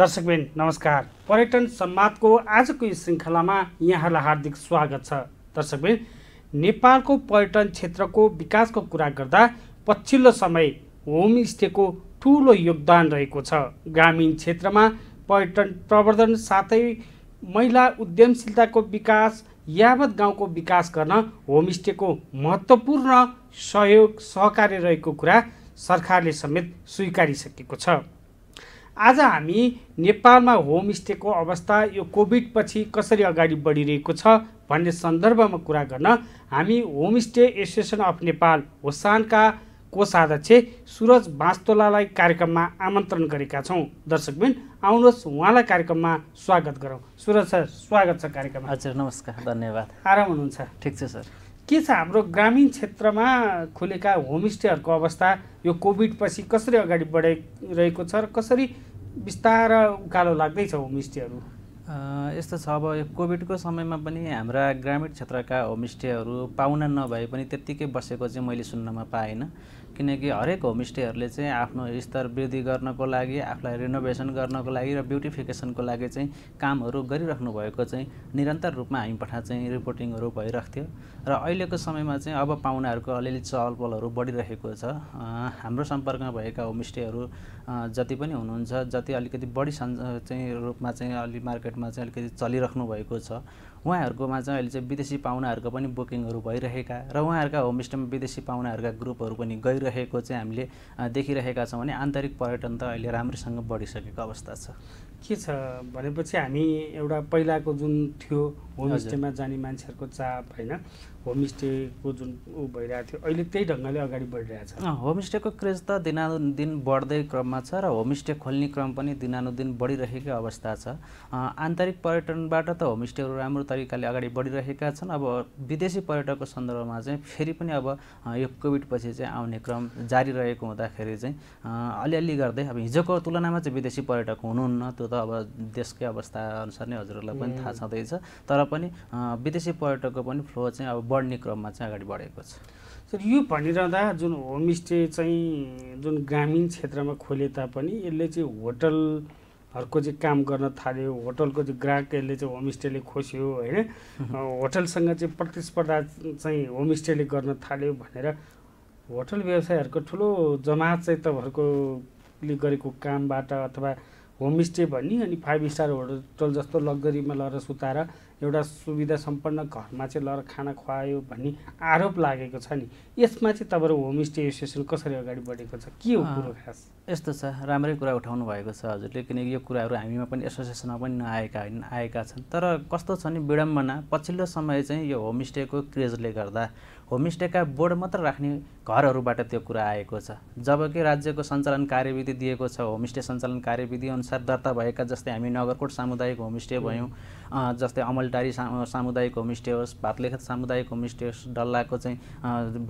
दर्शकबिन नमस्कार पर्यटन सम्वादको आजको यो श्रृङ्खलामा यहाँहरूलाई हार्दिक स्वागत छ दर्शकबिन नेपालको पर्यटन क्षेत्रको विकासको कुरा गर्दा पछिल्लो समय होमस्टेको ठुलो योगदान रहेको छ ग्रामीण क्षेत्रमा पर्यटन प्रवर्धन साथै महिला उद्यमशीलताको विकास यावत गाउँको विकास गर्न होमस्टेको महत्त्वपूर्ण सहयोग सहकार्य रहेको कुरा सरकारले समेत स्वीकारिसकेको छ आज हामी नेपालमा होमस्टेको अवस्था यो कोभिडपछि कसरी अगाडि बढिरहेको छ भन्ने सन्दर्भमा कुरा गर्न हामी होमस्टे एसोसिएसन अफ नेपाल होसानका कोषाध्यक्ष सुरज बाँस्तोलालाई कार्यक्रममा आमन्त्रण गरेका छौँ दर्शकबिन आउनुहोस् उहाँलाई कार्यक्रममा स्वागत गरौँ सुरज सर स्वागत छ कार्यक्रममा हजुर नमस्कार धन्यवाद आराम हुनुहुन्छ ठिक छ सर के छ हाम्रो ग्रामीण क्षेत्रमा खुलेका होमस्टेहरूको अवस्था यो कोभिडपछि कसरी अगाडि बढाइरहेको छ र कसरी बिस्तार उकालो लाग्दैछ होमस्टेहरू यस्तो छ अब यो कोभिडको समयमा पनि हाम्रा ग्रामीण क्षेत्रका होमस्टेहरू पाहुना नभए पनि त्यत्तिकै बसेको चाहिँ मैले सुन्नमा पाएन किनकि हरेक होमस्टेहरूले चाहिँ आफ्नो स्तर वृद्धि गर्नको लागि आफूलाई रिनोभेसन गर्नको लागि र ब्युटिफिकेसनको लागि चाहिँ कामहरू गरिराख्नु भएको चाहिँ निरन्तर रूपमा हामी पठा चाहिँ रिपोर्टिङहरू भइरहेको थियो र अहिलेको समयमा चाहिँ अब पाहुनाहरूको अलिअलि चहलपहलहरू बढिरहेको छ हाम्रो सम्पर्कमा भएका होमस्टेहरू जति पनि हुनुहुन्छ जति अलिकति बढी सन् चाहिँ रूपमा चाहिँ अलि मार्केटमा चाहिँ अलिकति चलिराख्नु भएको छ उहाँहरूकोमा चाहिँ अहिले चाहिँ विदेशी पाहुनाहरूको पनि बुकिङहरू भइरहेका र उहाँहरूका होमस्टेमा विदेशी पाहुनाहरूका ग्रुपहरू पनि गइरहेको चाहिँ हामीले देखिरहेका छौँ भने आन्तरिक पर्यटन त अहिले राम्रोसँग बढिसकेको अवस्था छ के छ भनेपछि हामी एउटा पहिलाको जुन थियो होमस्टेमा जाने मान्छेहरूको चाप होइन होमस्टेको जुन ऊ भइरहेको थियो अहिले त्यही ढङ्गले अगाडि बढिरहेको छ होमस्टेको क्रेज त दिनानुदिन बढ्दै क्रममा छ र होमस्टे खोल्ने क्रम पनि दिनानुदिन बढिरहेकै अवस्था छ आन्तरिक पर्यटनबाट त होमस्टेहरू राम्रो तरिकाले अगाडि बढिरहेका छन् अब विदेशी पर्यटकको सन्दर्भमा चाहिँ फेरि पनि अब यो कोभिडपछि चाहिँ आउने क्रम जारी रहेको हुँदाखेरि चाहिँ अलिअलि गर्दै अब हिजोको तुलनामा चाहिँ विदेशी पर्यटक हुनुहुन्न त्यो त अब देशकै अनुसार नै हजुरहरूलाई पनि थाहा छँदैछ तर पनि विदेशी पर्यटकको पनि फ्लो चाहिँ अब बढ्ने क्रममा चाहिँ अगाडि बढेको छ सर यो भनिरहँदा जुन होमस्टे चाहिँ जुन ग्रामीण क्षेत्रमा खोले तापनि यसले चाहिँ होटलहरूको चाहिँ काम गर्न थाल्यो होटलको चाहिँ ग्राहक यसले चाहिँ होमस्टेले खोस्यो होइन होटलसँग चाहिँ प्रतिस्पर्धा चाहिँ होमस्टेले गर्न थाल्यो भनेर होटल व्यवसायहरूको ठुलो जमात चाहिँ तपाईँहरूकोले गरेको कामबाट अथवा होमस्टे भन्ने अनि फाइभ स्टार होटल जस्तो लग्जरीमा लगेर सुताएर एउटा सुविधा सम्पन्न घरमा चाहिँ लगेर खाना खुवायो भन्ने आरोप लागेको छ नि यसमा चाहिँ तपाईँहरू होमस्टे एसोसिएसन कसरी अगाडि बढेको छ के हो कुरो खास यस्तो छ राम्रै कुरा उठाउनु भएको छ हजुरले किनकि यो कुराहरू हामीमा पनि एसोसिएसनमा पनि नआएका होइन आएका छन् तर कस्तो छ नि विडम्बना पछिल्लो समय चाहिँ यो होमस्टेको क्रेजले गर्दा होमस्टेका बोर्ड मात्र राख्ने घरहरूबाट त्यो कुरा आएको छ जबकि राज्यको सञ्चालन कार्यविधि दिएको छ होमस्टे सञ्चालन कार्यविधि अनुसार दर्ता भएका जस्तै हामी नगरकोट सामुदायिक होमस्टे भयौँ जस्तै अमलटारी सामुदायिक होमस्टे होस् भातलेखत सामुदायिक होमस्टे होस् डल्लाको चाहिँ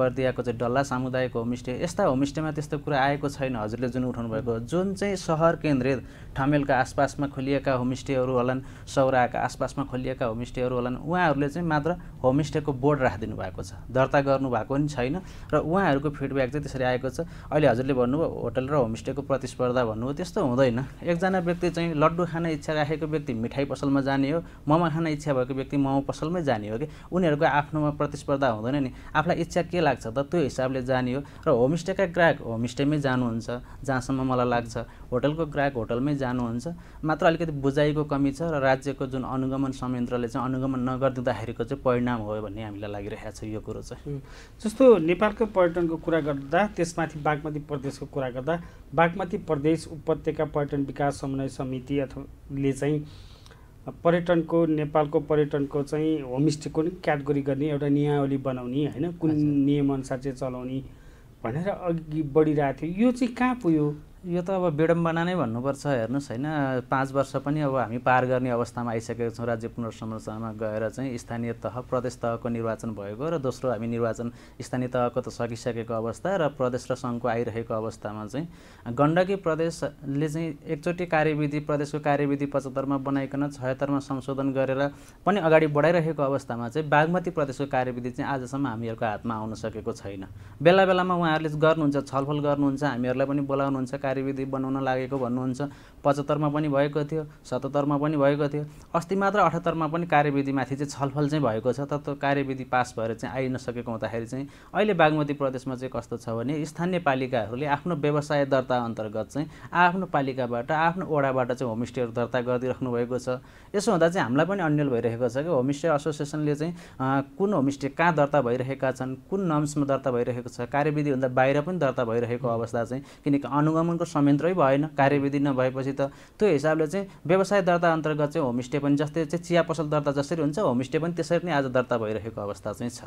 बर्दियाको चाहिँ डल्ला सामुदायिक होमस्टे यस्ता होमस्टेमा त्यस्तो कुरा आएको छैन हजुरले जुन उठाउनु भएको जुन चाहिँ सहर केन्द्रित ठमेलका आसपासमा खोलिएका होमस्टेहरू होलान् सौराका आसपासमा खोलिएका होमस्टेहरू होलान् उहाँहरूले चाहिँ मात्र होमस्टेको बोर्ड राखिदिनु भएको छ दर्ता गर्नुभएको पनि छैन र उहाँ उहाँहरूको फिडब्याक चाहिँ त्यसरी आएको छ अहिले हजुरले भन्नुभयो होटल र होमस्टेको प्रतिस्पर्धा भन्नुभयो त्यस्तो हुँदैन एकजना व्यक्ति चाहिँ लड्डु खान इच्छा राखेको व्यक्ति मिठाई पसलमा जाने हो मोमो खान इच्छा भएको व्यक्ति मोमो पसलमै जाने हो कि उनीहरूको आफ्नोमा प्रतिस्पर्धा हुँदैन नि आफूलाई इच्छा के लाग्छ त त्यो हिसाबले जाने हो र होमस्टेका ग्राहक होमस्टेमै जानुहुन्छ जहाँसम्म मलाई लाग्छ होटलको ग्राहक होटलमै जानुहुन्छ मात्र अलिकति बुझाइको कमी छ र राज्यको जुन अनुगमन संयन्त्रले चाहिँ अनुगमन नगरिदिँदाखेरिको चाहिँ परिणाम हो भन्ने हामीलाई लागिरहेको छ यो कुरो चाहिँ जस्तो नेपालको पर्यटनको कुरा गर्दा त्यसमाथि बागमती प्रदेशको कुरा गर्दा बागमती प्रदेश उपत्यका पर्यटन विकास समन्वय समिति अथवाले चाहिँ पर्यटनको नेपालको पर्यटनको चाहिँ होमस्टेको नि क्याटेगोरी गर्ने एउटा नियावली बनाउने होइन कुन नियमअनुसार चाहिँ चलाउने भनेर अघि बढिरहेको थियो यो चाहिँ कहाँ पुग्यो यो त अब विडम्बना नै भन्नुपर्छ हेर्नुहोस् होइन पाँच वर्ष पनि अब हामी पार गर्ने अवस्थामा आइसकेका छौँ राज्य पुनर्संरचनामा गएर चाहिँ स्थानीय तह प्रदेश तहको निर्वाचन भएको र दोस्रो हामी निर्वाचन स्थानीय तहको त सकिसकेको अवस्था र प्रदेश र सङ्घको आइरहेको अवस्थामा चाहिँ गण्डकी प्रदेशले चाहिँ एकचोटि कार्यविधि प्रदेशको कार्यविधि पचहत्तरमा बनाइकन छयत्तरमा संशोधन गरेर पनि अगाडि बढाइरहेको अवस्थामा चाहिँ बागमती प्रदेशको कार्यविधि चाहिँ आजसम्म हामीहरूको हातमा आउन सकेको छैन बेला बेलामा उहाँहरूले गर्नुहुन्छ छलफल गर्नुहुन्छ हामीहरूलाई पनि बोलाउनुहुन्छ कार्यविधि बनाउन लागेको भन्नुहुन्छ पचहत्तरमा पनि भएको थियो सतहत्तरमा पनि भएको थियो अस्ति मात्र अठहत्तरमा पनि कार्यविधिमाथि चाहिँ छलफल चाहिँ भएको छ तर त्यो कार्यविधि पास भएर चाहिँ आइ नसकेको हुँदाखेरि चाहिँ अहिले बागमती प्रदेशमा चाहिँ कस्तो छ भने स्थानीय पालिकाहरूले आफ्नो व्यवसाय दर्ता अन्तर्गत चाहिँ आफ्नो पालिकाबाट आफ्नो ओडाबाट चाहिँ होमस्टेहरू दर्ता गरिदिइराख्नु भएको छ यसो हुँदा चाहिँ हामीलाई पनि अन्यल भइरहेको छ कि होमस्टे एसोसिएसनले चाहिँ कुन होमस्टे कहाँ दर्ता भइरहेका छन् कुन नम्समा दर्ता भइरहेको छ कार्यविधिभन्दा बाहिर पनि दर्ता भइरहेको अवस्था चाहिँ किनकि अनुगमनको संयन्त्रै भएन कार्यविधि नभएपछि त त्यो हिसाबले चाहिँ व्यवसाय दर्ता अन्तर्गत चाहिँ होमस्टे पनि जस्तै चाहिँ चिया पसल दर्ता जसरी हुन्छ होमस्टे पनि त्यसरी नै आज दर्ता भइरहेको अवस्था चाहिँ छ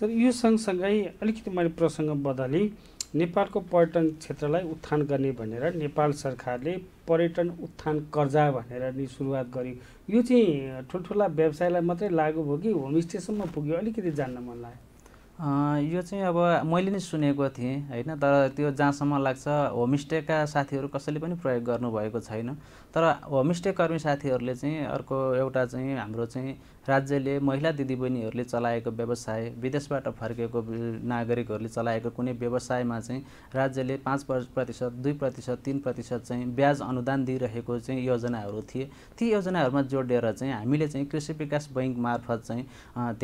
सर यो सँगसँगै अलिकति मैले प्रसङ्ग बदली नेपालको पर्यटन क्षेत्रलाई उत्थान गर्ने भनेर नेपाल सरकारले पर्यटन उत्थान कर्जा भनेर नि सुरुवात गर्यो यो चाहिँ ठुल्ठुला व्यवसायलाई मात्रै लागु भयो कि होमस्टेसम्म पुग्यो अलिकति जान्न मन लाग्यो यो चाहिँ अब मैले नै सुनेको थिएँ होइन तर त्यो जहाँसम्म लाग्छ होमस्टेका साथीहरू कसैले पनि प्रयोग गर्नुभएको छैन तर होमस्टे कर्मी साथीहरूले चाहिँ अर्को एउटा चाहिँ हाम्रो चाहिँ राज्यले महिला दिदीबहिनीहरूले चलाएको व्यवसाय विदेशबाट फर्केको नागरिकहरूले चलाएको कुनै व्यवसायमा चाहिँ राज्यले पाँच प्रतिशत दुई प्रतिशत तिन प्रतिशत चाहिँ ब्याज अनुदान दिइरहेको चाहिँ योजनाहरू थिए ती योजनाहरूमा जोडिएर चाहिँ हामीले चाहिँ कृषि विकास बैङ्क मार्फत चाहिँ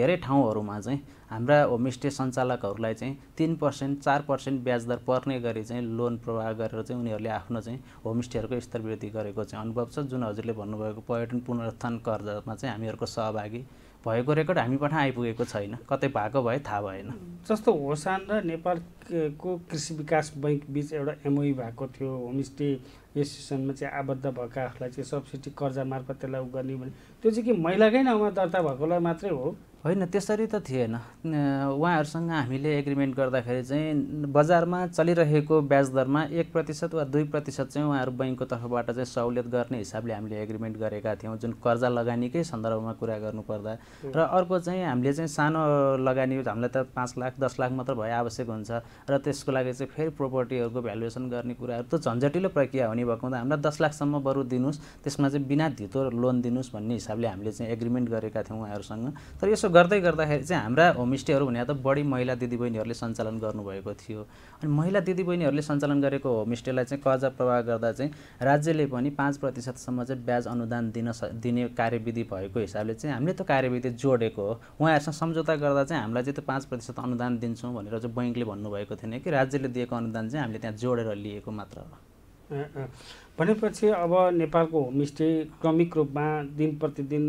धेरै ठाउँहरूमा चाहिँ हाम्रा होमस्टे सञ्चालकहरूलाई चाहिँ तिन पर्सेन्ट चार पर्सेन्ट ब्याज पर्ने गरी चाहिँ लोन प्रवाह गरेर चाहिँ उनीहरूले आफ्नो चाहिँ होमस्टेहरूको स्तर वृद्धि गरेको चाहिँ अनुभव छ जुन हजुरले भन्नुभएको पर्यटन पुनरुत्थान कर्जामा चाहिँ हामीहरूको सहभागी लागि भएको रेकर्ड हामी पठा आइपुगेको छैन कतै भएको भए थाहा भएन जस्तो होसान र नेपालको कृषि विकास बैङ्क बिच एउटा एमओई e भएको थियो होमस्टे एसोसिएसनमा चाहिँ आबद्ध भएकाहरूलाई चाहिँ सब्सिडी कर्जा मार्फत त्यसलाई उ गर्ने भने त्यो चाहिँ कि महिलाकै नाउँमा दर्ता भएकोलाई मात्रै हो होइन त्यसरी त थिएन उहाँहरूसँग हामीले एग्रिमेन्ट गर्दाखेरि चाहिँ बजारमा चलिरहेको ब्याज दरमा एक प्रतिशत वा दुई प्रतिशत चाहिँ उहाँहरू बैङ्कको तर्फबाट चाहिँ सहुलियत गर्ने हिसाबले हामीले एग्रिमेन्ट गरेका थियौँ जुन कर्जा लगानीकै सन्दर्भमा कुरा गर्नुपर्दा र अर्को चाहिँ हामीले चाहिँ सानो लगानी हामीलाई त पाँच लाख दस लाख मात्र भए आवश्यक हुन्छ र त्यसको लागि चाहिँ फेरि प्रोपर्टीहरूको भ्यालुएसन गर्ने कुराहरू त झन्झटिलो प्रक्रिया हुने भएको हुँदा हामीलाई दस लाखसम्म बरु दिनुहोस् त्यसमा चाहिँ बिना धितो लोन दिनुहोस् भन्ने हिसाबले हामीले चाहिँ एग्रिमेन्ट गरेका थियौँ उहाँहरूसँग तर यसो गर्दै गर्दाखेरि चाहिँ हाम्रा होमस्टेहरू भने त बढी महिला दिदीबहिनीहरूले सञ्चालन गर्नुभएको थियो अनि महिला दिदीबहिनीहरूले सञ्चालन गरेको होमस्टेलाई चाहिँ कर्जा प्रवाह गर्दा चाहिँ राज्यले पनि पाँच प्रतिशतसम्म चाहिँ ब्याज अनुदान दिन स दिने कार्यविधि भएको हिसाबले चाहिँ हामीले त्यो कार्यविधि जोडेको हो उहाँहरूसँग सम्झौता गर्दा चाहिँ हामीलाई चाहिँ त्यो पाँच प्रतिशत अनुदान दिन्छौँ भनेर चाहिँ बैङ्कले भन्नुभएको थिएन कि राज्यले दिएको अनुदान चाहिँ हामीले त्यहाँ जोडेर लिएको मात्र हो भनेपछि अब नेपालको होमस्टे क्रमिक रूपमा दिन प्रतिदिन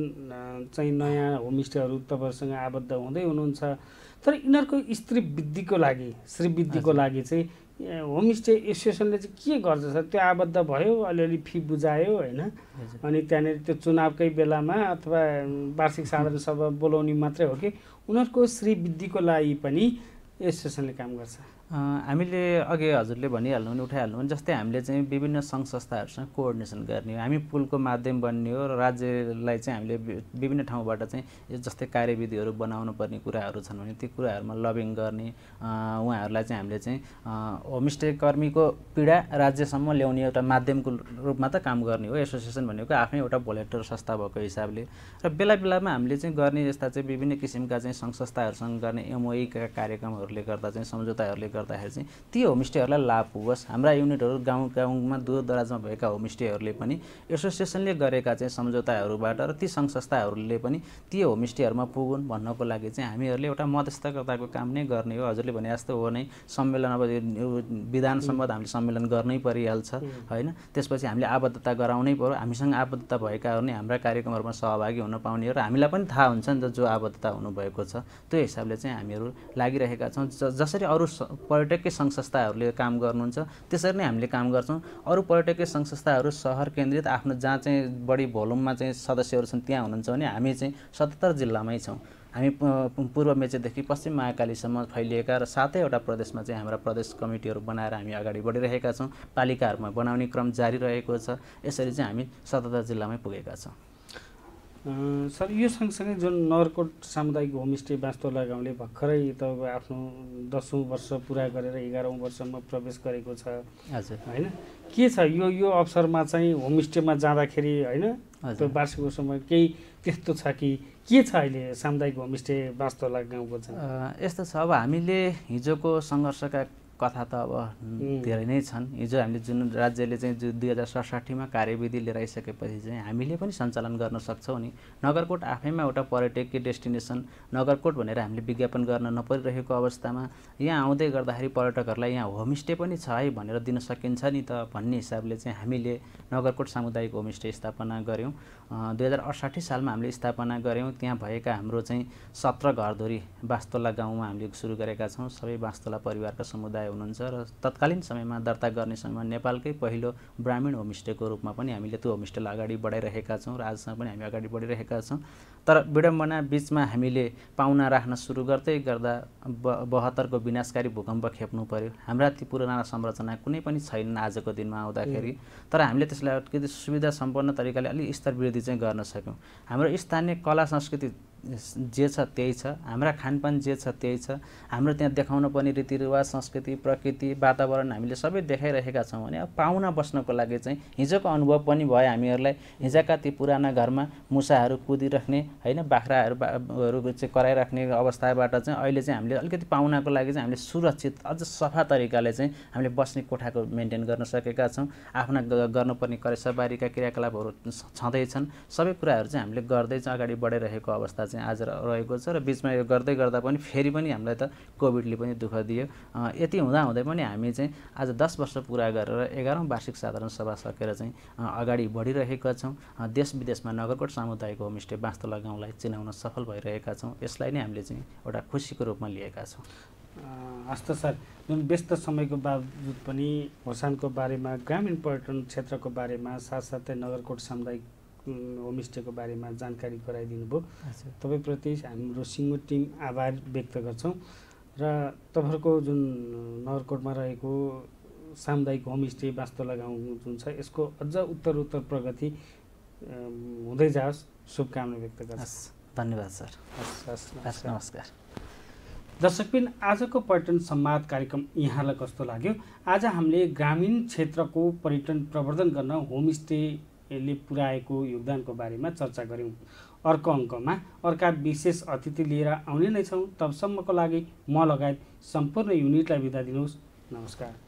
चाहिँ नयाँ होमस्टेहरू तपाईँहरूसँग आबद्ध हुँदै हुनुहुन्छ तर यिनीहरूको स्त्री वृद्धिको लागि श्री वृद्धिको लागि चाहिँ होमस्टे एसोसिएसनले चाहिँ के गर्छ सर त्यो आबद्ध भयो अलिअलि फी बुझायो होइन अनि त्यहाँनिर त्यो चुनावकै बेलामा अथवा वार्षिक साधारण सभा बोलाउने मात्रै हो कि उनीहरूको श्रीवृद्धिको लागि पनि एसोसिएसनले काम गर्छ हामीले अघि हजुरले भनिहाल्नु भने उठाइहाल्नु भने जस्तै हामीले चाहिँ विभिन्न सङ्घ संस्थाहरूसँग कोअर्डिनेसन गर्ने हो हामी पुलको माध्यम बन्ने हो र राज्यलाई चाहिँ हामीले विभिन्न ठाउँबाट चाहिँ जस्तै कार्यविधिहरू बनाउनु पर्ने कुराहरू छन् भने ती कुराहरूमा लबिङ गर्ने उहाँहरूलाई चाहिँ हामीले चाहिँ होमस्टे कर्मीको पीडा राज्यसम्म ल्याउने एउटा माध्यमको रूपमा त काम गर्ने हो एसोसिएसन भनेको आफ्नै एउटा भोलेन्टियर संस्था भएको हिसाबले र बेला बेलामा हामीले चाहिँ गर्ने यस्ता चाहिँ विभिन्न किसिमका चाहिँ सङ्घ संस्थाहरूसँग गर्ने एमओईका कार्यक्रमहरूले गर्दा चाहिँ सम्झौताहरूले गर्दाखेरि चाहिँ ती होमस्टेहरूलाई लाभ पुगोस् हाम्रा युनिटहरू गाउँ गाउँमा दूर दराजमा भएका होमस्टेहरूले पनि एसोसिएसनले गरेका चाहिँ सम्झौताहरूबाट र ती सङ्घ संस्थाहरूले पनि ती होमस्टेहरूमा पुगुन् भन्नको लागि चाहिँ हामीहरूले एउटा मध्यस्थकर्ताको काम नै गर्ने हो हजुरले भने जस्तो हो नै सम्मेलन अब विधान सम्बन्ध हामीले सम्मेलन गर्नै परिहाल्छ होइन त्यसपछि हामीले आबद्धता गराउनै पऱ्यो हामीसँग आबद्धता भएकाहरू नै हाम्रा कार्यक्रमहरूमा सहभागी हुन पाउने र हामीलाई पनि थाहा हुन्छ नि त जो आबद्धता हुनुभएको छ त्यो हिसाबले चाहिँ हामीहरू लागिरहेका छौँ जसरी अरू पर्यटकीय सङ्घ संस्थाहरूले काम गर्नुहुन्छ त्यसरी नै हामीले काम गर्छौँ अरू पर्यटकीय सङ्घ संस्थाहरू सहर केन्द्रित आफ्नो जहाँ चाहिँ बढी भोलुममा चाहिँ सदस्यहरू छन् त्यहाँ हुनुहुन्छ भने हामी चाहिँ सतहत्तर जिल्लामै छौँ हामी पूर्व मेचेदेखि पश्चिम महाकालीसम्म फैलिएका र सातैवटा प्रदेशमा चाहिँ हाम्रा प्रदेश कमिटीहरू बनाएर हामी अगाडि बढिरहेका छौँ पालिकाहरूमा बनाउने क्रम जारी रहेको छ यसरी चाहिँ हामी सतहत्तर जिल्लामै पुगेका छौँ सर यो सँगसँगै जुन नरकोट सामुदायिक होमस्टे बाँच्तोला गाउँले भर्खरै तपाईँको आफ्नो दसौँ वर्ष पुरा गरेर एघारौँ वर्षमा प्रवेश गरेको छ हजुर होइन के छ यो यो अवसरमा चाहिँ होमस्टेमा जाँदाखेरि होइन त्यो वार्षिक उत्सवमा केही त्यस्तो छ कि के छ अहिले सामुदायिक होमस्टे बाँच्तोला गाउँको चाहिँ यस्तो छ अब हामीले हिजोको सङ्घर्षका कथा त अब धेरै नै छन् हिजो हामीले जुन राज्यले चाहिँ जुन दुई हजार सडसाठीमा कार्यविधि लिएर आइसकेपछि चाहिँ हामीले पनि सञ्चालन गर्न सक्छौँ नि नगरकोट आफैमा एउटा पर्यटकीय डेस्टिनेसन नगरकोट भनेर हामीले विज्ञापन गर्न नपरिरहेको अवस्थामा यहाँ आउँदै गर्दाखेरि पर्यटकहरूलाई यहाँ होमस्टे पनि छ है भनेर दिन सकिन्छ नि त भन्ने हिसाबले चाहिँ हामीले नगरकोट सामुदायिक होमस्टे स्थापना गऱ्यौँ दुई हजार अठसाठी सालमा हामीले स्थापना गऱ्यौँ त्यहाँ भएका हाम्रो चाहिँ सत्र घरधुरी बास्तोला गाउँमा हामीले सुरु गरेका छौँ सबै बास्तोला परिवारका समुदाय व्यवसाय हुनुहुन्छ र तत्कालीन समयमा दर्ता गर्ने समयमा नेपालकै पहिलो ब्राह्मीण होमस्टेको रूपमा पनि हामीले त्यो होमस्टेलाई अगाडि बढाइरहेका छौँ र आजसम्म पनि हामी अगाडि बढिरहेका छौँ तर विडम्बना बिचमा हामीले पाहुना राख्न सुरु गर्दै गर्दा ब बहत्तरको विनाशकारी भूकम्प खेप्नु पऱ्यो हाम्रा ती पुराना संरचना कुनै पनि छैनन् आजको दिनमा आउँदाखेरि तर हामीले त्यसलाई अलिकति सुविधा सम्पन्न तरिकाले अलिक स्तर वृद्धि चाहिँ गर्न सक्यौँ हाम्रो स्थानीय कला संस्कृति जे छ त्यही छ हाम्रा खानपान जे छ त्यही छ हाम्रो त्यहाँ देखाउन पर्ने रीतिरिवाज संस्कृति प्रकृति वातावरण हामीले सबै देखाइरहेका छौँ भने अब पाहुना बस्नको लागि चाहिँ हिजोको अनुभव पनि भयो हामीहरूलाई हिजोका ती पुराना घरमा मुसाहरू कुदिराख्ने होइन बाख्राहरू चाहिँ कराइराख्ने अवस्थाबाट चाहिँ अहिले चाहिँ हामीले अलिकति पाहुनाको लागि चाहिँ हामीले सुरक्षित अझ सफा तरिकाले चाहिँ हामीले बस्ने कोठाको मेन्टेन गर्न सकेका छौँ आफ्ना गर्नुपर्ने करेसाबारीका क्रियाकलापहरू छँदैछन् सबै कुराहरू चाहिँ हामीले गर्दै चाहिँ अगाडि बढाइरहेको अवस्था चाहिँ चाहिँ आज रहेको छ र बिचमा यो गर्दै गर्दा पनि फेरि पनि हामीलाई त कोभिडले पनि दुःख दियो यति हुँदाहुँदै पनि हामी चाहिँ आज दस वर्ष पुरा गरेर एघारौँ वार्षिक साधारण सभा सकेर चाहिँ अगाडि बढिरहेका छौँ देश विदेशमा नगरकोट सामुदायिक होमस्टे बाँस्तोला गाउँलाई चिनाउन सफल भइरहेका छौँ यसलाई नै हामीले चाहिँ एउटा खुसीको रूपमा लिएका छौँ हस्त सर जुन व्यस्त समयको बावजुद पनि होसानको बारेमा ग्रामीण पर्यटन क्षेत्रको बारेमा साथसाथै नगरकोट सामुदायिक होमस्टेको बारेमा जानकारी गराइदिनु भयो तपाईँप्रति हाम्रो सिङ्गो टिम आभार व्यक्त गर्छौँ र तपाईँहरूको जुन नगरकोटमा रहेको सामुदायिक होमस्टे बास्तोला गाउँ जुन छ यसको अझ उत्तर उत्तर प्रगति हुँदै जाओस् शुभकामना व्यक्त गर्छ धन्यवाद सर हस् हस् नमस्कार दर्शकबिन आजको पर्यटन संवाद कार्यक्रम यहाँलाई कस्तो लाग्यो आज हामीले ग्रामीण क्षेत्रको पर्यटन प्रवर्धन गर्न होमस्टे यसले पुर्याएको योगदानको बारेमा चर्चा गऱ्यौँ अर्को अङ्कमा अर्का विशेष अतिथि लिएर आउने नै छौँ तबसम्मको लागि म लगायत सम्पूर्ण युनिटलाई बिदा दिनुहोस् नमस्कार